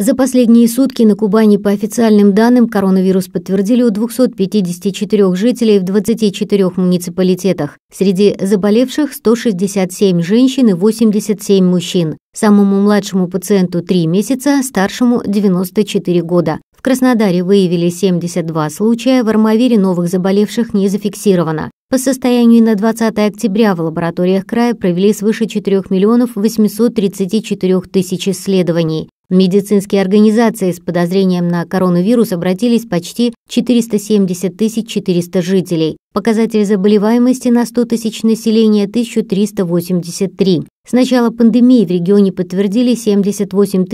За последние сутки на Кубани, по официальным данным, коронавирус подтвердили у 254 жителей в 24 муниципалитетах. Среди заболевших 167 женщин и 87 мужчин. Самому младшему пациенту 3 месяца, старшему 94 года. В Краснодаре выявили 72 случая, в Армавире новых заболевших не зафиксировано. По состоянию на 20 октября в лабораториях края провели свыше 4 миллионов 834 тысяч исследований. Медицинские организации с подозрением на коронавирус обратились почти 470 400 жителей. Показатель заболеваемости на 100 тысяч населения – 1383. С начала пандемии в регионе подтвердили 78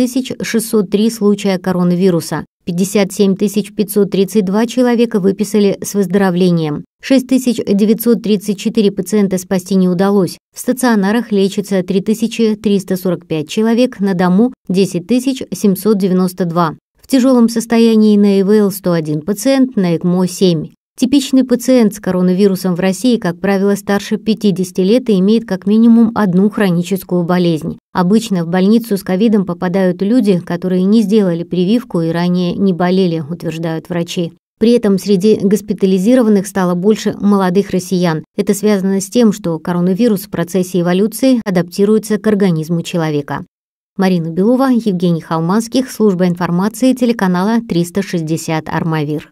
603 случая коронавируса. 57 532 человека выписали с выздоровлением. 6934 пациента спасти не удалось. В стационарах лечится 3345 человек, на дому 10 792. В тяжелом состоянии на ИВЛ 101 пациент, на ЭКМО 7. Типичный пациент с коронавирусом в России, как правило, старше 50 лет и имеет как минимум одну хроническую болезнь. Обычно в больницу с ковидом попадают люди, которые не сделали прививку и ранее не болели, утверждают врачи. При этом среди госпитализированных стало больше молодых россиян. Это связано с тем, что коронавирус в процессе эволюции адаптируется к организму человека. Марина Белова, Евгений Холманских, служба информации телеканала 360 «Армавир».